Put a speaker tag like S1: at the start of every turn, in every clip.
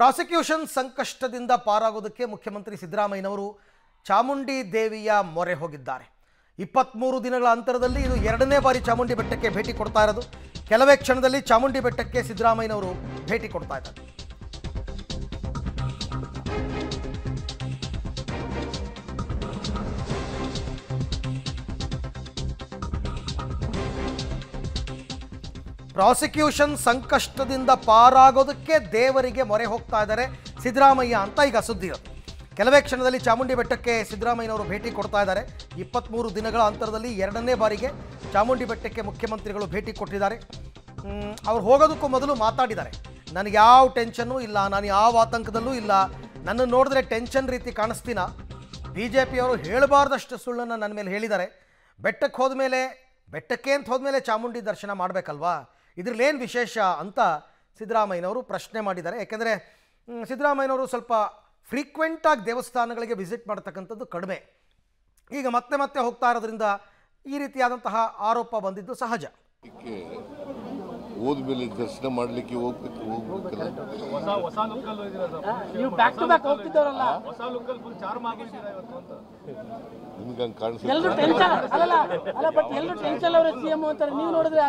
S1: prosecution ಸಂಕಷ್ಟದಿಂದ ಪಾರಾಗೋದಕ್ಕೆ ಮುಖ್ಯಮಂತ್ರಿ ಸಿದ್ದರಾಮಯ್ಯನವರು ಚಾಮುಂಡಿ ದೇವಿಯ ಮೊರೆ ಹೋಗಿದ್ದಾರೆ ಇಪ್ಪತ್ತ್ಮೂರು ದಿನಗಳ ಅಂತರದಲ್ಲಿ ಇದು ಎರಡನೇ ಬಾರಿ ಚಾಮುಂಡಿ ಬೆಟ್ಟಕ್ಕೆ ಭೇಟಿ ಕೊಡ್ತಾ ಇರೋದು ಕೆಲವೇ ಕ್ಷಣದಲ್ಲಿ ಚಾಮುಂಡಿ ಬೆಟ್ಟಕ್ಕೆ ಸಿದ್ದರಾಮಯ್ಯನವರು ಭೇಟಿ ಕೊಡ್ತಾ ಇದ್ದಾರೆ ಪ್ರಾಸಿಕ್ಯೂಷನ್ ಸಂಕಷ್ಟದಿಂದ ಪಾರಾಗೋದಕ್ಕೆ ದೇವರಿಗೆ ಮೊರೆ ಹೋಗ್ತಾ ಇದ್ದಾರೆ ಸಿದ್ದರಾಮಯ್ಯ ಅಂತ ಈಗ ಸುದ್ದಿ ಕೆಲವೇ ಕ್ಷಣದಲ್ಲಿ ಚಾಮುಂಡಿ ಬೆಟ್ಟಕ್ಕೆ ಸಿದ್ದರಾಮಯ್ಯನವರು ಭೇಟಿ ಕೊಡ್ತಾ ಇದ್ದಾರೆ ಇಪ್ಪತ್ತ್ಮೂರು ದಿನಗಳ ಅಂತರದಲ್ಲಿ ಎರಡನೇ ಬಾರಿಗೆ ಚಾಮುಂಡಿ ಬೆಟ್ಟಕ್ಕೆ ಮುಖ್ಯಮಂತ್ರಿಗಳು ಭೇಟಿ ಕೊಟ್ಟಿದ್ದಾರೆ ಅವ್ರು ಹೋಗೋದಕ್ಕೂ ಮೊದಲು ಮಾತಾಡಿದ್ದಾರೆ ನನಗೆ ಯಾವ ಟೆನ್ಷನ್ನು ಇಲ್ಲ ನಾನು ಯಾವ ಆತಂಕದಲ್ಲೂ ಇಲ್ಲ ನನ್ನನ್ನು ನೋಡಿದ್ರೆ ಟೆನ್ಷನ್ ರೀತಿ ಕಾಣಿಸ್ತೀನ ಬಿ ಜೆ ಪಿಯವರು ಹೇಳಬಾರ್ದಷ್ಟು ಸುಳ್ಳನ್ನು ನನ್ನ ಮೇಲೆ ಹೇಳಿದ್ದಾರೆ ಬೆಟ್ಟಕ್ಕೆ ಹೋದ ಮೇಲೆ ಬೆಟ್ಟಕ್ಕೆ ಅಂತ ಮೇಲೆ ಚಾಮುಂಡಿ ದರ್ಶನ ಮಾಡಬೇಕಲ್ವಾ ಇದರಲ್ಲೇನು ವಿಶೇಷ ಅಂತ ಸಿದ್ದರಾಮಯ್ಯನವರು ಪ್ರಶ್ನೆ ಮಾಡಿದ್ದಾರೆ ಯಾಕೆಂದರೆ ಸಿದ್ದರಾಮಯ್ಯನವರು ಸ್ವಲ್ಪ ಫ್ರೀಕ್ವೆಂಟಾಗಿ ದೇವಸ್ಥಾನಗಳಿಗೆ ವಿಸಿಟ್ ಮಾಡ್ತಕ್ಕಂಥದ್ದು ಕಡಿಮೆ ಈಗ ಮತ್ತೆ ಮತ್ತೆ ಹೋಗ್ತಾ ಇರೋದ್ರಿಂದ ಈ ರೀತಿಯಾದಂತಹ ಆರೋಪ ಬಂದಿದ್ದು ಸಹಜ
S2: ಹೋದ್ಮೇಲೆ ದರ್ಶನ ಮಾಡ್ಲಿಕ್ಕೆ ಹೋಗ್ಬೇಕು ಹೋಗ್ಬೇಕಲ್ಲ ನಿಮ್ಗೆ ಟೆನ್ಷನ್ ಅಲ್ಲ ಬಟ್ ಟೆನ್ಷನ್ ನೋಡಿದ್ರೆ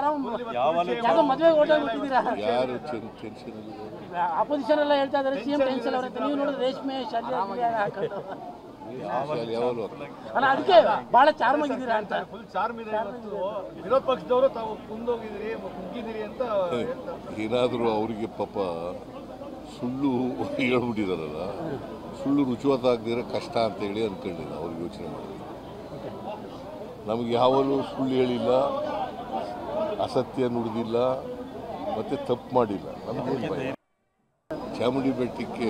S1: ಅಪೋಸಿಷನ್ ಎಲ್ಲ ಹೇಳ್ತಾ ಇದಾರೆ ಸಿಎಂ ಟೆನ್ಷನ್ ನೀವು ನೋಡಿದ್ರೆ ರೇಷ್ಮೆ ಶಾಲೆ ಅಲ್ಲ ಅದಕ್ಕೆ ಬಹಳ ಚಾರ್ಮ್ ಆಗಿದ್ದೀರಾ ಅಂತ ಫುಲ್ ಚಾರ್ಮ್ ಇದೆ ವಿರೋಧ ಪಕ್ಷದವರು ತಾವು
S2: ಕುಂದೋಗಿದ್ದೀರಿ ಕುಗ್ಗಿದ್ದೀರಿ ಅಂತ ಏನಾದರೂ ಅವರಿಗೆ ಪಾಪ ಸುಳ್ಳು ಹೇಳ್ಬಿಟ್ಟಿದಾರಲ್ಲ ಸುಳ್ಳು ರುಚಿವತ್ತಾಗದಿರೋ ಕಷ್ಟ ಅಂತ ಹೇಳಿ ಅಂದ್ಕೊಂಡಿಲ್ಲ ಅವ್ರಿಗೆ ಯೋಚನೆ ಮಾಡಿ ನಮಗೆ ಯಾವಲ್ಲೂ ಸುಳ್ಳು ಹೇಳಿಲ್ಲ ಅಸತ್ಯ ನುಡಿದಿಲ್ಲ ಮತ್ತು ತಪ್ಪು ಮಾಡಿಲ್ಲ ನಮಗೇನು ಚಾಮುಂಡಿ ಬೆಟ್ಟಕ್ಕೆ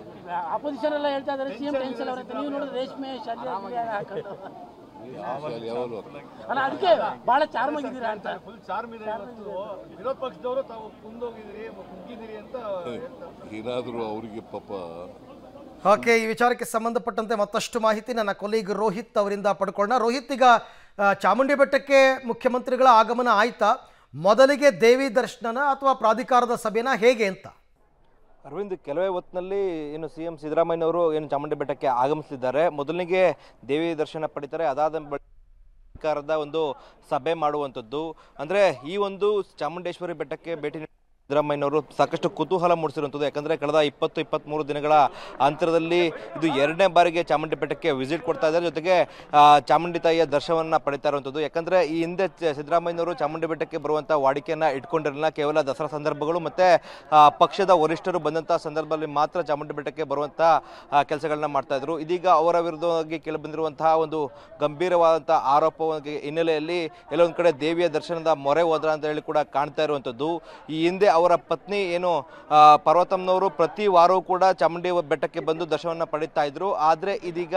S1: ಅಪೋಸಿಷನ್ ಎಲ್ಲ ಹೇಳ್ತಾ ಇದ್ದಾರೆ ಸಿಎಂ ಟೆನ್ಷನ್ ಅವರಂತೆ ನೀವು ನೋಡಿದ್ರೆ ರೇಷ್ಮೆ
S2: ಅಲ್ಲ ಅದಕ್ಕೆ ಬಹಳ ಚಾರ್ಮ್ ಆಗಿದ್ದೀರಾ ಅಂತ ಫುಲ್ ಚಾರ್ಮ್ ಇದೆ ವಿರೋಧ ಪಕ್ಷದವರು
S1: ತಾವು
S3: ಕುಂದೋಗಿದ್ದೀರಿ ಕುಗ್ಗಿದ್ದೀರಿ ಅಂತ
S2: ಏನಾದರೂ ಅವರಿಗೆ ಪಾಪ
S1: ಓಕೆ ಈ ವಿಚಾರಕ್ಕೆ ಸಂಬಂಧಪಟ್ಟಂತೆ ಮತ್ತಷ್ಟು ಮಾಹಿತಿ ನನ್ನ ಕೊಲೀಗ್ ರೋಹಿತ್ ಅವರಿಂದ ಪಡ್ಕೊಳ್ಳೋಣ ರೋಹಿತ್ ಈಗ ಚಾಮುಂಡಿ ಬೆಟ್ಟಕ್ಕೆ ಮುಖ್ಯಮಂತ್ರಿಗಳ ಆಗಮನ ಆಯ್ತಾ ಮೊದಲಿಗೆ ದೇವಿ ದರ್ಶನನ ಅಥವಾ ಪ್ರಾಧಿಕಾರದ ಸಭೆನ ಹೇಗೆ ಅಂತ
S3: ಅರವಿಂದ್ ಕೆಲವೇ ಹೊತ್ತಿನಲ್ಲಿ ಏನು ಸಿ ಎಂ ಅವರು ಏನು ಚಾಮುಂಡಿ ಬೆಟ್ಟಕ್ಕೆ ಆಗಮಿಸಿದ್ದಾರೆ ಮೊದಲಿಗೆ ದೇವಿ ದರ್ಶನ ಪಡಿತಾರೆ ಅದಾದ ಸರ್ಕಾರದ ಒಂದು ಸಭೆ ಮಾಡುವಂಥದ್ದು ಅಂದರೆ ಈ ಒಂದು ಚಾಮುಂಡೇಶ್ವರಿ ಬೆಟ್ಟಕ್ಕೆ ಭೇಟಿ ಸಿದ್ದರಾಮಯ್ಯನವರು ಸಾಕಷ್ಟು ಕುತೂಹಲ ಮೂಡಿಸಿರುವಂಥದ್ದು ಯಾಕಂದರೆ ಕಳೆದ ಇಪ್ಪತ್ತು ಇಪ್ಪತ್ತ್ಮೂರು ದಿನಗಳ ಅಂತರದಲ್ಲಿ ಇದು ಎರಡನೇ ಬಾರಿಗೆ ಚಾಮುಂಡಿ ಬೆಟ್ಟಕ್ಕೆ ವಿಸಿಟ್ ಕೊಡ್ತಾ ಇದ್ದಾರೆ ಜೊತೆಗೆ ಚಾಮುಂಡಿ ತಾಯಿಯ ದರ್ಶನವನ್ನು ಪಡಿತಾ ಇರುವಂಥದ್ದು ಯಾಕಂದರೆ ಈ ಹಿಂದೆ ಸಿದ್ದರಾಮಯ್ಯನವರು ಚಾಮುಂಡಿ ಬೆಟ್ಟಕ್ಕೆ ಬರುವಂಥ ವಾಡಿಕೆಯನ್ನು ಇಟ್ಕೊಂಡಿರಲಿಲ್ಲ ಕೇವಲ ದಸರಾ ಸಂದರ್ಭಗಳು ಮತ್ತು ಪಕ್ಷದ ವರಿಷ್ಠರು ಬಂದಂಥ ಸಂದರ್ಭದಲ್ಲಿ ಮಾತ್ರ ಚಾಮುಂಡಿ ಬೆಟ್ಟಕ್ಕೆ ಬರುವಂಥ ಕೆಲಸಗಳನ್ನ ಮಾಡ್ತಾಯಿದ್ರು ಇದೀಗ ಅವರ ವಿರುದ್ಧವಾಗಿ ಕೇಳಿಬಂದಿರುವಂತಹ ಒಂದು ಗಂಭೀರವಾದಂಥ ಆರೋಪ ಹಿನ್ನೆಲೆಯಲ್ಲಿ ಕೆಲವೊಂದು ಕಡೆ ದೇವಿಯ ದರ್ಶನದ ಮೊರೆ ಹೋದ್ರ ಅಂತ ಹೇಳಿ ಕೂಡ ಕಾಣ್ತಾ ಇರುವಂಥದ್ದು ಈ ಹಿಂದೆ ಅವರ ಪತ್ನಿ ಏನು ಪರ್ವತಮ್ನವರು ಪ್ರತಿ ವಾರವೂ ಕೂಡ ಚಾಮುಂಡಿ ಬೆಟ್ಟಕ್ಕೆ ಬಂದು ದರ್ಶನವನ್ನು ಪಡೀತಾ ಇದ್ರು ಆದರೆ ಇದೀಗ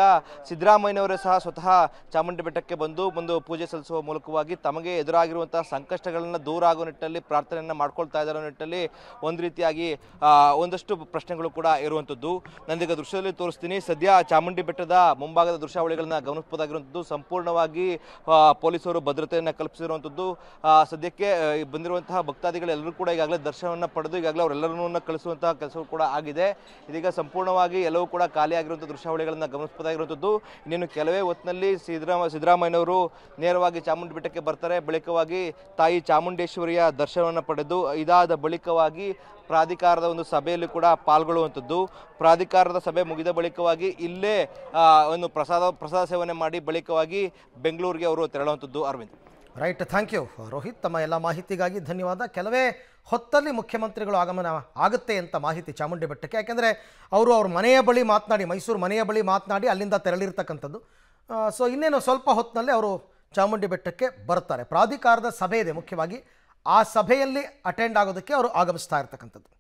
S3: ಸಿದ್ದರಾಮಯ್ಯನವರೇ ಸಹ ಸ್ವತಃ ಚಾಮುಂಡಿ ಬೆಟ್ಟಕ್ಕೆ ಬಂದು ಒಂದು ಪೂಜೆ ಸಲ್ಲಿಸುವ ಮೂಲಕವಾಗಿ ತಮಗೆ ಎದುರಾಗಿರುವಂತಹ ಸಂಕಷ್ಟಗಳನ್ನು ದೂರ ಆಗುವ ನಿಟ್ಟಿನಲ್ಲಿ ಪ್ರಾರ್ಥನೆಯನ್ನು ಮಾಡ್ಕೊಳ್ತಾ ಇದ್ದಾರೆ ನಿಟ್ಟಿನಲ್ಲಿ ಒಂದು ರೀತಿಯಾಗಿ ಒಂದಷ್ಟು ಪ್ರಶ್ನೆಗಳು ಕೂಡ ಇರುವಂಥದ್ದು ನಂದೀಗ ದೃಶ್ಯದಲ್ಲಿ ತೋರಿಸ್ತೀನಿ ಸದ್ಯ ಚಾಮುಂಡಿ ಬೆಟ್ಟದ ಮುಂಭಾಗದ ದೃಶ್ಯಾವಳಿಗಳನ್ನ ಗಮನಿಸಬಹುದಾಗಿರುವಂಥದ್ದು ಸಂಪೂರ್ಣವಾಗಿ ಪೊಲೀಸರು ಭದ್ರತೆಯನ್ನು ಕಲ್ಪಿಸಿರುವಂಥದ್ದು ಸದ್ಯಕ್ಕೆ ಬಂದಿರುವಂತಹ ಭಕ್ತಾದಿಗಳೆಲ್ಲರೂ ಕೂಡ ಈಗಾಗಲೇ ದರ್ಶನವನ್ನು ಪಡೆದು ಈಗಾಗಲೇ ಅವರೆಲ್ಲರನ್ನೂ ಕಳಿಸುವಂತಹ ಕೆಲಸವೂ ಕೂಡ ಆಗಿದೆ ಇದೀಗ ಸಂಪೂರ್ಣವಾಗಿ ಎಲ್ಲವೂ ಕೂಡ ಖಾಲಿಯಾಗಿರುವಂಥ ದೃಶ್ಯಾವಳಿಗಳನ್ನು ಗಮನಿಸಬಹುದಾಗಿರುವಂಥದ್ದು ಇನ್ನೇನು ಕೆಲವೇ ಹೊತ್ತಿನಲ್ಲಿ ಸಿದ್ದರಾಮ ಸಿದ್ದರಾಮಯ್ಯನವರು ನೇರವಾಗಿ ಚಾಮುಂಡಿ ಬೆಟ್ಟಕ್ಕೆ ಬರ್ತಾರೆ ಬಳಿಕವಾಗಿ ತಾಯಿ ಚಾಮುಂಡೇಶ್ವರಿಯ ದರ್ಶನವನ್ನು ಪಡೆದು ಇದಾದ ಬಳಿಕವಾಗಿ ಪ್ರಾಧಿಕಾರದ ಒಂದು ಸಭೆಯಲ್ಲಿ ಕೂಡ ಪಾಲ್ಗೊಳ್ಳುವಂಥದ್ದು ಪ್ರಾಧಿಕಾರದ ಸಭೆ ಮುಗಿದ ಬಳಿಕವಾಗಿ ಇಲ್ಲೇ ಒಂದು ಪ್ರಸಾದ ಪ್ರಸಾದ ಸೇವನೆ ಮಾಡಿ ಬಳಿಕವಾಗಿ ಬೆಂಗಳೂರಿಗೆ ಅವರು ತೆರಳುವಂಥದ್ದು Arvind
S1: right thank you Rohit ತಮ್ಮ ಎಲ್ಲ ಮಾಹಿತಿಗಾಗಿ ಧನ್ಯವಾದ ಕೆಲವೇ ಹೊತ್ತಲ್ಲಿ ಮುಖ್ಯಮಂತ್ರಿಗಳು ಆಗಮನ ಆಗುತ್ತೆ ಅಂತ ಮಾಹಿತಿ ಚಾಮುಂಡಿ ಬೆಟ್ಟಕ್ಕೆ ಯಾಕೆಂದರೆ ಅವರು ಅವ್ರ ಮನೆಯ ಬಳಿ ಮಾತನಾಡಿ ಮೈಸೂರು ಮನೆಯ ಬಳಿ ಮಾತನಾಡಿ ಅಲ್ಲಿಂದ ತೆರಳಿರ್ತಕ್ಕಂಥದ್ದು ಸೊ ಇನ್ನೇನು ಸ್ವಲ್ಪ ಹೊತ್ತಿನಲ್ಲಿ ಅವರು ಚಾಮುಂಡಿ ಬೆಟ್ಟಕ್ಕೆ ಬರ್ತಾರೆ ಪ್ರಾಧಿಕಾರದ ಸಭೆ ಇದೆ ಮುಖ್ಯವಾಗಿ ಆ ಸಭೆಯಲ್ಲಿ ಅಟೆಂಡ್ ಆಗೋದಕ್ಕೆ ಅವರು ಆಗಮಿಸ್ತಾ ಇರ್ತಕ್ಕಂಥದ್ದು